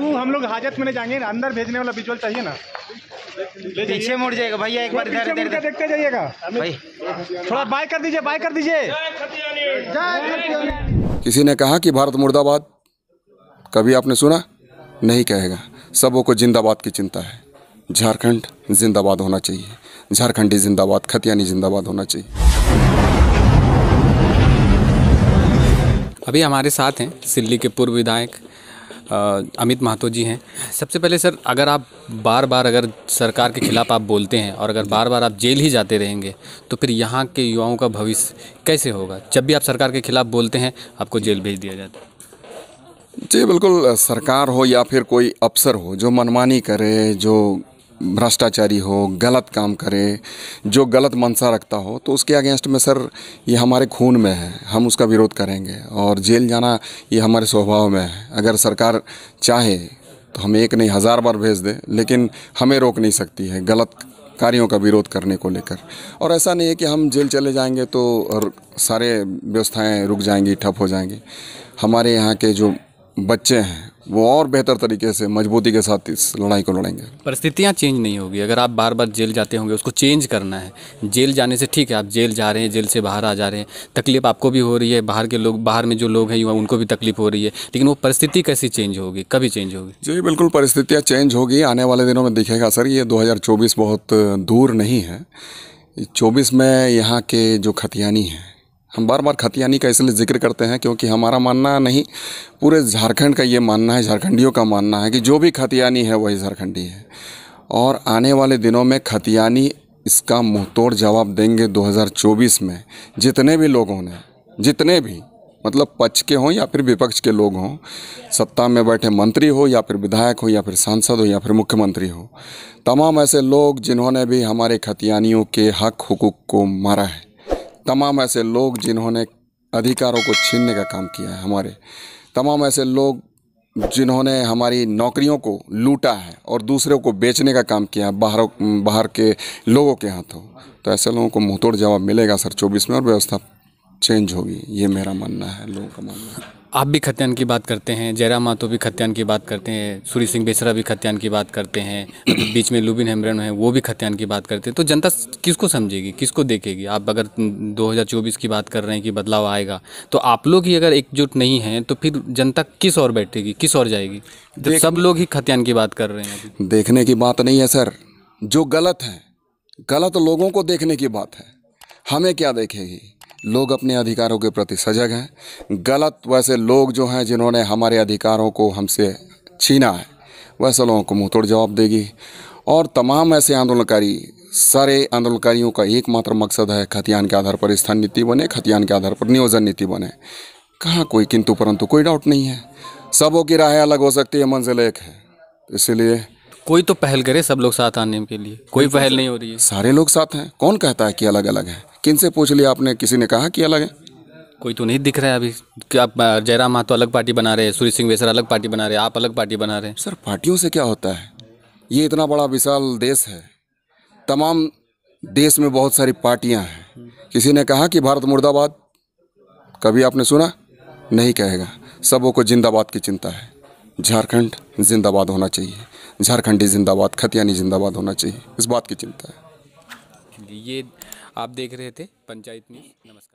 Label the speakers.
Speaker 1: तो हम लोग हाजत में जाएंगे अंदर भेजने वाला विजुअल चाहिए ना
Speaker 2: पीछे मुड़ जाएगा भैया एक बार इधर इधर देखते जाइएगा भाई थोड़ा बाय कर दीजिए बाय कर दीजिए किसी ने कहा कि भारत मुर्दाबाद कभी आपने सुना नहीं कहेगा सबों को जिंदाबाद की चिंता है झारखंड जिंदाबाद होना चाहिए झारखंडी जिंदाबाद खतियानी जिंदाबाद होना चाहिए
Speaker 1: अभी हमारे साथ हैं सिल्ली के पूर्व विधायक अमित महतो जी हैं सबसे पहले सर अगर आप बार बार अगर सरकार के खिलाफ आप बोलते हैं और अगर बार बार आप जेल ही जाते रहेंगे तो फिर यहाँ के युवाओं का भविष्य कैसे होगा जब भी आप सरकार के खिलाफ बोलते हैं आपको जेल भेज दिया जाता है
Speaker 2: जी बिल्कुल सरकार हो या फिर कोई अफसर हो जो मनमानी करे जो भ्रष्टाचारी हो गलत काम करे जो गलत मंशा रखता हो तो उसके अगेंस्ट में सर ये हमारे खून में है हम उसका विरोध करेंगे और जेल जाना ये हमारे स्वभाव में है अगर सरकार चाहे तो हमें एक नहीं हज़ार बार भेज दे लेकिन हमें रोक नहीं सकती है गलत कार्यों का विरोध करने को लेकर और ऐसा नहीं है कि हम जेल चले जाएंगे तो सारे व्यवस्थाएं रुक जाएंगी ठप हो जाएंगी हमारे यहाँ के जो बच्चे हैं वो और बेहतर तरीके से मजबूती के साथ इस लड़ाई को लड़ेंगे
Speaker 1: परिस्थितियाँ चेंज नहीं होगी अगर आप बार बार जेल जाते होंगे उसको चेंज करना है जेल जाने से ठीक है आप जेल जा रहे हैं जेल से बाहर आ जा रहे हैं तकलीफ आपको भी हो रही है बाहर के लोग बाहर में जो लोग हैं युवा उनको भी तकलीफ हो रही है लेकिन वो परिस्थिति कैसी चेंज होगी कभी चेंज
Speaker 2: होगी जी बिल्कुल परिस्थितियाँ चेंज होगी आने वाले दिनों में दिखेगा सर ये दो बहुत दूर नहीं है चौबीस में यहाँ के जो खतियानी हैं हम बार बार खतियानी का इसलिए जिक्र करते हैं क्योंकि हमारा मानना नहीं पूरे झारखंड का ये मानना है झारखंडियों का मानना है कि जो भी खतियानी है वही झारखंडी है और आने वाले दिनों में खतियानी इसका मुंहतोड़ जवाब देंगे 2024 में जितने भी लोगों ने जितने भी मतलब पक्ष के हों या फिर विपक्ष के लोग हों सत्ता में बैठे मंत्री हो या फिर विधायक हो या फिर सांसद हो या फिर मुख्यमंत्री हो तमाम ऐसे लोग जिन्होंने भी हमारे खतियानियों के हक हुकूक को मारा है तमाम ऐसे लोग जिन्होंने अधिकारों को छीनने का काम किया है हमारे तमाम ऐसे लोग जिन्होंने हमारी नौकरियों को लूटा है और दूसरों को बेचने का काम किया है बाहरों बाहर के लोगों के हाथों तो ऐसे लोगों को मुंहतोड़ जवाब मिलेगा सर चौबीस में और व्यवस्था चेंज होगी ये मेरा मानना है लोगों का मानना
Speaker 1: है आप भी खत्यान की बात करते हैं जयराम मातो भी खत्यान की बात करते हैं सूरी सिंह बेसरा भी खत्यान की बात करते हैं बीच में लुबिन हेमरन है वो भी खत्यान की बात करते हैं तो जनता किसको समझेगी किसको देखेगी आप अगर 2024 की बात कर रहे हैं कि बदलाव आएगा तो आप लोग ही अगर एकजुट नहीं हैं तो फिर जनता किस और बैठेगी किस और जाएगी जब
Speaker 2: सब लोग ही खत्यान की बात कर रहे हैं देखने की बात नहीं है सर जो गलत है गलत लोगों को देखने की बात है हमें क्या देखेगी लोग अपने अधिकारों के प्रति सजग हैं गलत वैसे लोग जो हैं जिन्होंने हमारे अधिकारों को हमसे छीना है वैसे लोगों को मुँह तोड़ जवाब देगी और तमाम ऐसे आंदोलनकारी सारे आंदोलनकारियों का एकमात्र मकसद है खतियान के आधार पर स्थान नीति बने खतियान के आधार पर नियोजन नीति बने कहाँ कोई किंतु परंतु कोई डाउट नहीं है सबों की राहें अलग हो सकती है मंजिल एक है इसीलिए
Speaker 1: कोई तो पहल करे सब लोग साथ आने के लिए कोई पहल नहीं हो रही है
Speaker 2: सारे लोग साथ हैं कौन कहता है कि अलग अलग है किन से पूछ लिया आपने किसी ने कहा कि अलग है कोई
Speaker 1: तो नहीं दिख रहा है अभी कि आप जयराम महतो अलग पार्टी बना रहे हैं सूर्य सिंह वेसर अलग पार्टी बना रहे हैं आप अलग पार्टी बना
Speaker 2: रहे हैं सर पार्टियों से क्या होता है ये इतना बड़ा विशाल देश है तमाम देश में बहुत सारी पार्टियां हैं किसी ने कहा कि भारत मुर्दाबाद कभी आपने सुना नहीं कहेगा सबों को जिंदाबाद की चिंता है झारखंड जिंदाबाद होना चाहिए झारखंडी जिंदाबाद खतियानी जिंदाबाद होना चाहिए इस बात की चिंता है
Speaker 1: ये आप देख रहे थे पंचायत न्यूज़ नमस्कार